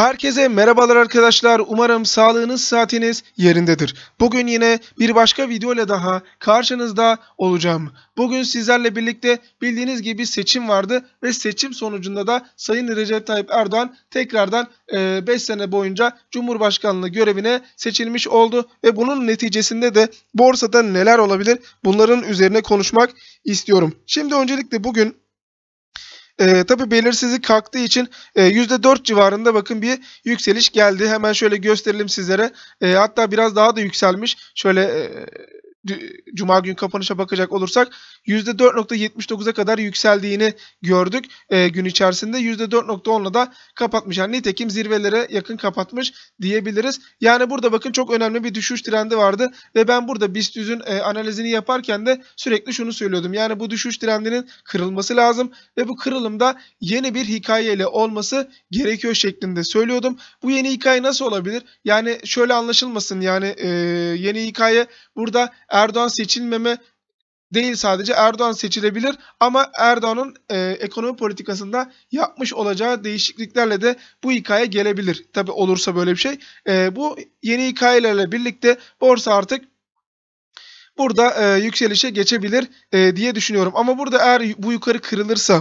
Herkese merhabalar arkadaşlar. Umarım sağlığınız, saatiniz yerindedir. Bugün yine bir başka video ile daha karşınızda olacağım. Bugün sizlerle birlikte bildiğiniz gibi seçim vardı ve seçim sonucunda da Sayın Recep Tayyip Erdoğan tekrardan 5 e, sene boyunca Cumhurbaşkanlığı görevine seçilmiş oldu ve bunun neticesinde de borsada neler olabilir bunların üzerine konuşmak istiyorum. Şimdi öncelikle bugün e, tabii belirsizlik kalktığı için e, %4 civarında bakın bir yükseliş geldi. Hemen şöyle gösterelim sizlere. E, hatta biraz daha da yükselmiş. Şöyle e, Cuma gün kapanışa bakacak olursak %4.79'a kadar yükseldiğini gördük e, gün içerisinde. %4.10'la da kapatmış. Yani nitekim zirvelere yakın kapatmış diyebiliriz. Yani burada bakın çok önemli bir düşüş trendi vardı ve ben burada BIST 100'ün e, analizini yaparken de sürekli şunu söylüyordum. Yani bu düşüş trendinin kırılması lazım ve bu kırılımda yeni bir hikayeyle olması gerekiyor şeklinde söylüyordum. Bu yeni hikaye nasıl olabilir? Yani şöyle anlaşılmasın yani e, yeni hikaye burada Erdoğan seçilmeme değil sadece Erdoğan seçilebilir ama Erdoğan'ın e, ekonomi politikasında yapmış olacağı değişikliklerle de bu hikaye gelebilir. Tabi olursa böyle bir şey. E, bu yeni hikayelerle birlikte borsa artık burada e, yükselişe geçebilir e, diye düşünüyorum. Ama burada eğer bu yukarı kırılırsa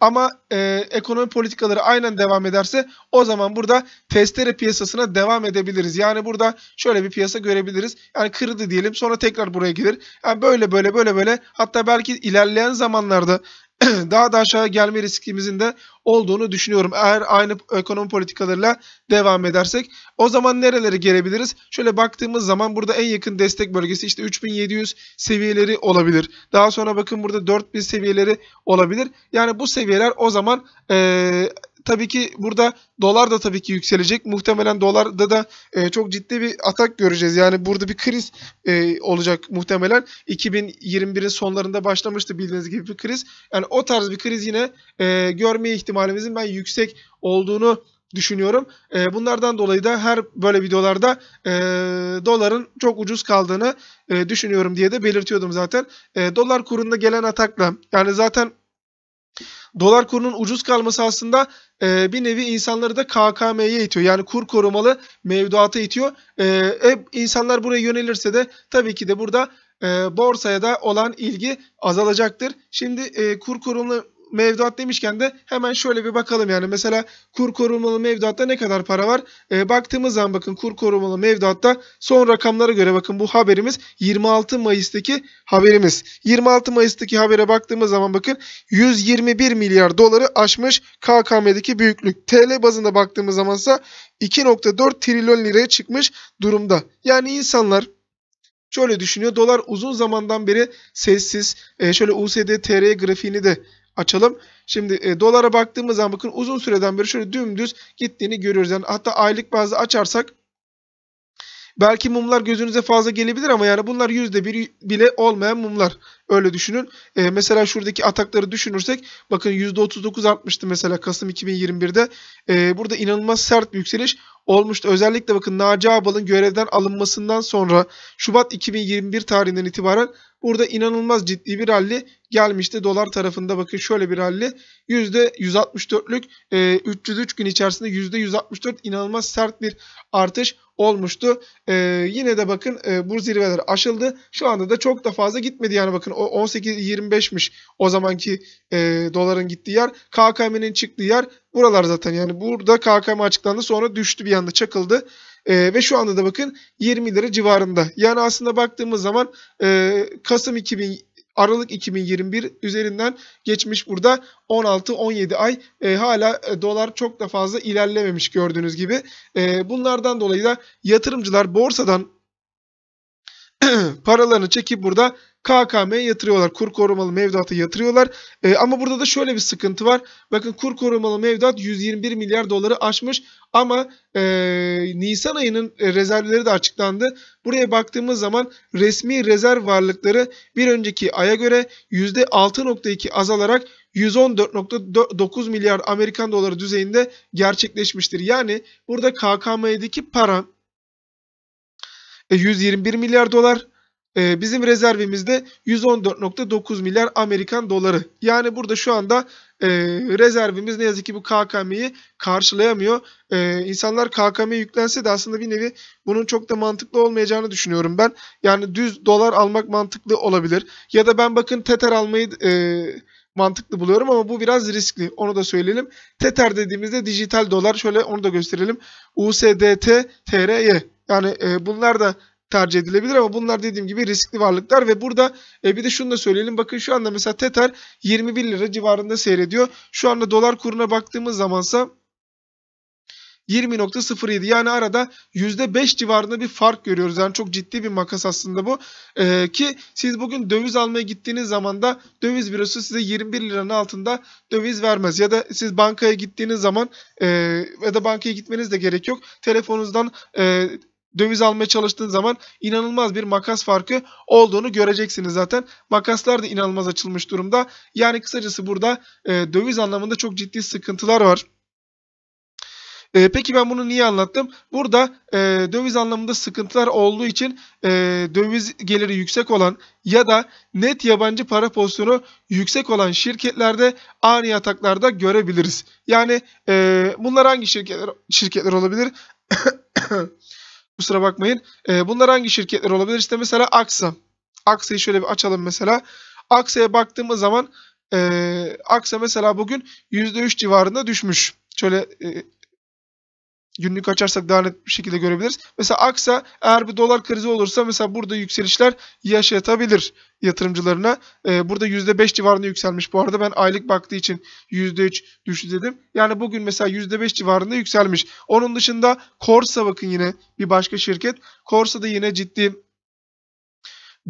ama e, ekonomi politikaları aynen devam ederse o zaman burada testere piyasasına devam edebiliriz. Yani burada şöyle bir piyasa görebiliriz. Yani kırdı diyelim sonra tekrar buraya gelir. Yani böyle böyle böyle böyle hatta belki ilerleyen zamanlarda daha da aşağı gelme riskimizin de olduğunu düşünüyorum. Eğer aynı ekonomi politikalarıyla devam edersek o zaman nerelere gelebiliriz? Şöyle baktığımız zaman burada en yakın destek bölgesi işte 3700 seviyeleri olabilir. Daha sonra bakın burada 4000 seviyeleri olabilir. Yani bu seviyeler o zaman e, tabii ki burada dolar da tabii ki yükselecek. Muhtemelen dolarda da e, çok ciddi bir atak göreceğiz. Yani burada bir kriz e, olacak muhtemelen. 2021'in sonlarında başlamıştı bildiğiniz gibi bir kriz. Yani o tarz bir kriz yine e, görmeye ihtimalimizin ben yüksek olduğunu düşünüyorum. E, bunlardan dolayı da her böyle videolarda e, doların çok ucuz kaldığını e, düşünüyorum diye de belirtiyordum zaten. E, dolar kurunda gelen atakla yani zaten dolar kurunun ucuz kalması aslında e, bir nevi insanları da KKM'ye itiyor. Yani kur korumalı mevduata itiyor. E, e, insanlar buraya yönelirse de tabii ki de burada e, borsaya da olan ilgi azalacaktır. Şimdi e, kur korumlu mevduat demişken de hemen şöyle bir bakalım yani mesela kur korumalı mevduatta ne kadar para var? E, baktığımız zaman bakın kur korumalı mevduatta son rakamlara göre bakın bu haberimiz 26 Mayıs'taki haberimiz. 26 Mayıs'taki habere baktığımız zaman bakın 121 milyar doları aşmış KKM'deki büyüklük. TL bazında baktığımız zamansa 2.4 trilyon liraya çıkmış durumda. Yani insanlar şöyle düşünüyor. Dolar uzun zamandan beri sessiz. Ee, şöyle USD TR grafiğini de açalım. Şimdi e, dolara baktığımız zaman bakın uzun süreden beri şöyle dümdüz gittiğini görüyoruz. Yani hatta aylık bazı açarsak belki mumlar gözünüze fazla gelebilir ama yani bunlar %1 bile olmayan mumlar. Öyle düşünün. E, mesela şuradaki atakları düşünürsek bakın %39 artmıştı mesela Kasım 2021'de. E, burada inanılmaz sert bir yükseliş olmuştu. Özellikle bakın Naci Abal'ın görevden alınmasından sonra Şubat 2021 tarihinden itibaren Burada inanılmaz ciddi bir ralli gelmişti. Dolar tarafında bakın şöyle bir ralli. %164'lük e, 303 gün içerisinde %164 inanılmaz sert bir artış olmuştu. E, yine de bakın e, bu zirveler aşıldı. Şu anda da çok da fazla gitmedi. Yani bakın o 18-25'miş o zamanki e, doların gittiği yer. KKM'nin çıktığı yer buralar zaten. Yani burada KKM açıklandı sonra düştü bir anda çakıldı. E, ve şu anda da bakın 20 lira civarında. Yani aslında baktığımız zaman e, Kasım 2000 Aralık 2021 üzerinden geçmiş burada 16-17 ay e, hala e, dolar çok da fazla ilerlememiş gördüğünüz gibi. E, bunlardan dolayı da yatırımcılar borsadan paralarını çekip burada KKM'ye yatırıyorlar. Kur korumalı mevduata yatırıyorlar. E, ama burada da şöyle bir sıkıntı var. Bakın kur korumalı mevduat 121 milyar doları aşmış ama e, Nisan ayının e, rezervleri de açıklandı. Buraya baktığımız zaman resmi rezerv varlıkları bir önceki aya göre %6.2 azalarak 114.9 milyar Amerikan doları düzeyinde gerçekleşmiştir. Yani burada KKM'deki para 121 e, milyar dolar ee, bizim rezervimizde 114.9 milyar Amerikan doları. Yani burada şu anda e, rezervimiz ne yazık ki bu KKM'yi karşılayamıyor. Ee, insanlar KKM yüklense de aslında bir nevi bunun çok da mantıklı olmayacağını düşünüyorum ben. Yani düz dolar almak mantıklı olabilir. Ya da ben bakın Tether almayı... E, mantıklı buluyorum ama bu biraz riskli. Onu da söyleyelim. Tether dediğimizde dijital dolar şöyle onu da gösterelim. USDT TRY yani e, bunlar da tercih edilebilir ama bunlar dediğim gibi riskli varlıklar ve burada e, bir de şunu da söyleyelim bakın şu anda mesela Tether 21 lira civarında seyrediyor. Şu anda dolar kuruna baktığımız zamansa 20.07 yani arada %5 civarında bir fark görüyoruz. Yani çok ciddi bir makas aslında bu. Ee, ki siz bugün döviz almaya gittiğiniz zaman da döviz bürosu size 21 liranın altında döviz vermez. Ya da siz bankaya gittiğiniz zaman e, ya da bankaya gitmeniz de gerek yok. Telefonunuzdan e, döviz almaya çalıştığın zaman inanılmaz bir makas farkı olduğunu göreceksiniz zaten. Makaslar da inanılmaz açılmış durumda. Yani kısacası burada e, döviz anlamında çok ciddi sıkıntılar var. E, peki ben bunu niye anlattım? Burada e, döviz anlamında sıkıntılar olduğu için e, döviz geliri yüksek olan ya da net yabancı para pozisyonu yüksek olan şirketlerde ani ataklarda görebiliriz. Yani e, bunlar hangi şirketler, şirketler olabilir? Kusura bakmayın. E, bunlar hangi şirketler olabilir? İşte mesela Aksa. Aksa'yı şöyle bir açalım mesela. Aksa'ya baktığımız zaman e, Aksa mesela bugün %3 civarında düşmüş. Şöyle e, günlük açarsak daha net bir şekilde görebiliriz. Mesela aksa eğer bir dolar krizi olursa mesela burada yükselişler yaşatabilir yatırımcılarına. Ee, burada %5 civarında yükselmiş bu arada. Ben aylık baktığı için %3 düştü dedim. Yani bugün mesela %5 civarında yükselmiş. Onun dışında Korsa bakın yine bir başka şirket. Korsa da yine ciddi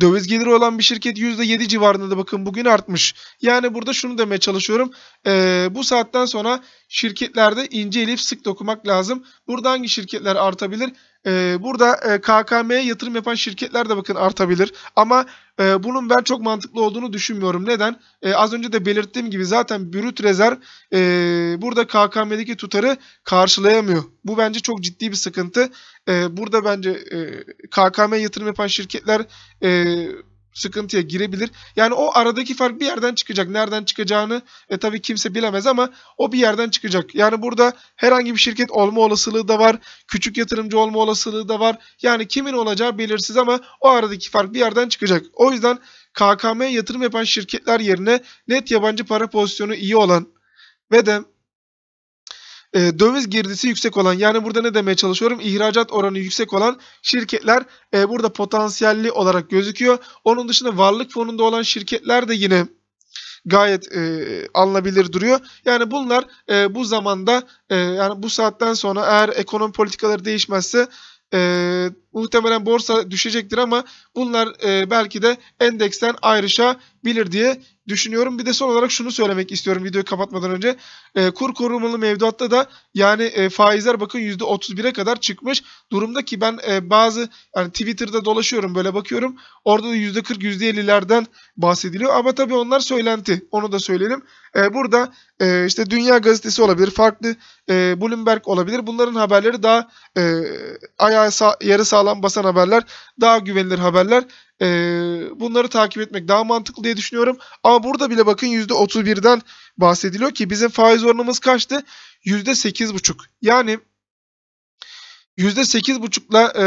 Döviz geliri olan bir şirket %7 civarında da bakın bugün artmış. Yani burada şunu demeye çalışıyorum. E, bu saatten sonra şirketlerde ince elif sık dokumak lazım. Burada hangi şirketler artabilir? E, burada e, KKM'ye yatırım yapan şirketler de bakın artabilir. Ama e, bunun ben çok mantıklı olduğunu düşünmüyorum. Neden? E, az önce de belirttiğim gibi zaten brüt rezerv e, burada KKM'deki tutarı karşılayamıyor. Bu bence çok ciddi bir sıkıntı. E, burada bence e, KKM yatırım yapan şirketler... E, sıkıntıya girebilir. Yani o aradaki fark bir yerden çıkacak. Nereden çıkacağını e, tabii kimse bilemez ama o bir yerden çıkacak. Yani burada herhangi bir şirket olma olasılığı da var. Küçük yatırımcı olma olasılığı da var. Yani kimin olacağı belirsiz ama o aradaki fark bir yerden çıkacak. O yüzden KKM'ye yatırım yapan şirketler yerine net yabancı para pozisyonu iyi olan ve de e, döviz girdisi yüksek olan yani burada ne demeye çalışıyorum? ihracat oranı yüksek olan şirketler e, burada potansiyelli olarak gözüküyor. Onun dışında varlık fonunda olan şirketler de yine gayet e, alınabilir duruyor. Yani bunlar e, bu zamanda e, yani bu saatten sonra eğer ekonomi politikaları değişmezse e, Muhtemelen borsa düşecektir ama bunlar e, belki de endeksten ayrışabilir diye düşünüyorum. Bir de son olarak şunu söylemek istiyorum videoyu kapatmadan önce. E, kur korumalı mevduatta da yani e, faizler bakın %31'e kadar çıkmış durumda ki ben e, bazı yani Twitter'da dolaşıyorum böyle bakıyorum. Orada da %40 %50'lerden bahsediliyor ama tabii onlar söylenti. Onu da söyleyelim. E, burada e, işte Dünya Gazetesi olabilir, farklı e, Bloomberg olabilir. Bunların haberleri daha e, ayağı sağ, yarı sağ sağlam basan haberler, daha güvenilir haberler. E, bunları takip etmek daha mantıklı diye düşünüyorum. Ama burada bile bakın %31'den bahsediliyor ki bizim faiz oranımız kaçtı? %8,5. Yani %8,5'la e,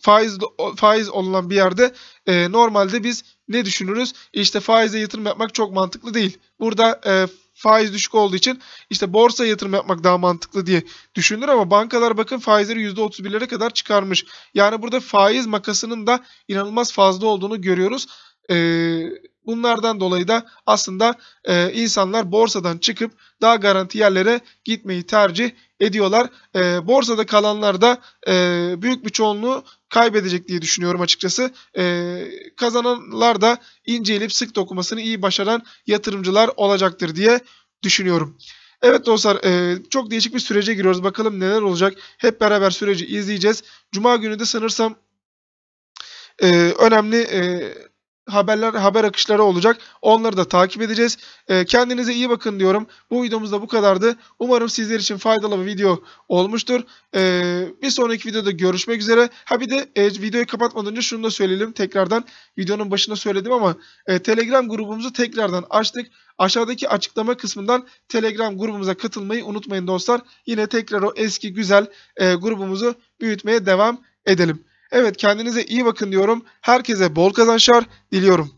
faiz faiz olan bir yerde e, normalde biz ne düşünürüz? İşte faize yatırım yapmak çok mantıklı değil. Burada e, faiz düşük olduğu için işte borsa yatırım yapmak daha mantıklı diye düşünülür ama bankalar bakın faizleri %31'lere kadar çıkarmış. Yani burada faiz makasının da inanılmaz fazla olduğunu görüyoruz. Ee, bunlardan dolayı da aslında e, insanlar borsadan çıkıp daha garanti yerlere gitmeyi tercih ediyorlar. E, borsada kalanlar da e, büyük bir çoğunluğu kaybedecek diye düşünüyorum açıkçası. E, kazananlar da inceleyip sık dokumasını iyi başaran yatırımcılar olacaktır diye düşünüyorum. Evet dostlar e, çok değişik bir sürece giriyoruz. Bakalım neler olacak. Hep beraber süreci izleyeceğiz. Cuma günü de sanırsam e, önemli... E, haberler haber akışları olacak. Onları da takip edeceğiz. Ee, kendinize iyi bakın diyorum. Bu videomuz da bu kadardı. Umarım sizler için faydalı bir video olmuştur. Ee, bir sonraki videoda görüşmek üzere. Ha bir de e, videoyu kapatmadan önce şunu da söyleyelim tekrardan. Videonun başına söyledim ama e, Telegram grubumuzu tekrardan açtık. Aşağıdaki açıklama kısmından Telegram grubumuza katılmayı unutmayın dostlar. Yine tekrar o eski güzel e, grubumuzu büyütmeye devam edelim. Evet kendinize iyi bakın diyorum. Herkese bol kazançlar diliyorum.